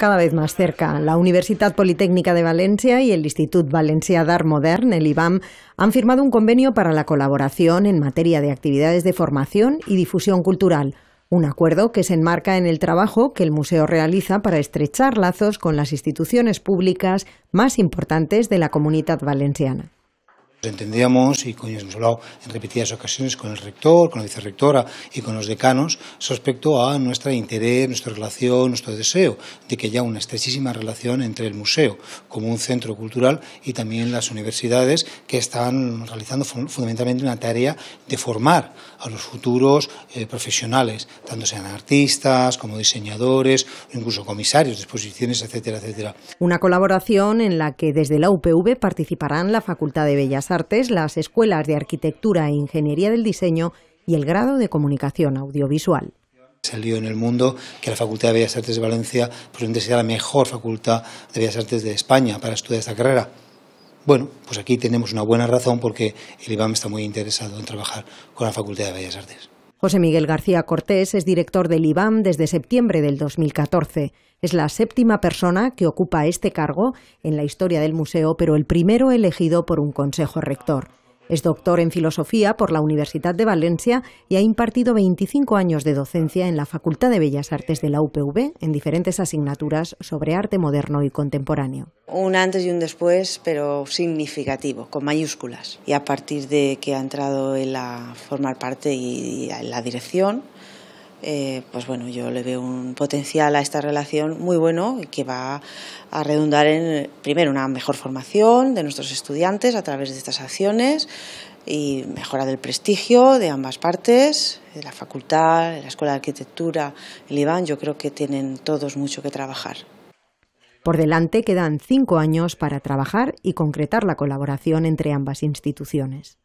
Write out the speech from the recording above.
cada vez más cerca. La Universitat Politécnica de Valencia y el Institut Valencià d'Art Modern, el IBAM, han firmado un convenio para la colaboración en materia de actividades de formación y difusión cultural. Un acuerdo que se enmarca en el trabajo que el museo realiza para estrechar lazos con las instituciones públicas más importantes de la comunidad valenciana entendíamos y hemos hablado en repetidas ocasiones con el rector, con la vicerrectora y con los decanos respecto a nuestro interés, nuestra relación, nuestro deseo de que haya una estrechísima relación entre el museo como un centro cultural y también las universidades que están realizando fundamentalmente una tarea de formar a los futuros eh, profesionales, tanto sean artistas como diseñadores, incluso comisarios de exposiciones, etcétera, etcétera. Una colaboración en la que desde la UPV participarán la Facultad de Bellas Artes, las escuelas de arquitectura e ingeniería del diseño y el grado de comunicación audiovisual salió en el mundo que la Facultad de Bellas Artes de Valencia donde sea la mejor facultad de Bellas Artes de España para estudiar esta carrera. Bueno, pues aquí tenemos una buena razón porque el IBAM está muy interesado en trabajar con la Facultad de Bellas Artes. José Miguel García Cortés es director del IBAM desde septiembre del 2014. Es la séptima persona que ocupa este cargo en la historia del museo, pero el primero elegido por un consejo rector. Es doctor en filosofía por la Universidad de Valencia y ha impartido 25 años de docencia en la Facultad de Bellas Artes de la UPV en diferentes asignaturas sobre arte moderno y contemporáneo. Un antes y un después, pero significativo, con mayúsculas. Y a partir de que ha entrado en la formar parte y en la dirección, eh, pues bueno, yo le veo un potencial a esta relación muy bueno que va a redundar en, primero, una mejor formación de nuestros estudiantes a través de estas acciones y mejora del prestigio de ambas partes, de la facultad, de la Escuela de Arquitectura, el IBAN, yo creo que tienen todos mucho que trabajar. Por delante quedan cinco años para trabajar y concretar la colaboración entre ambas instituciones.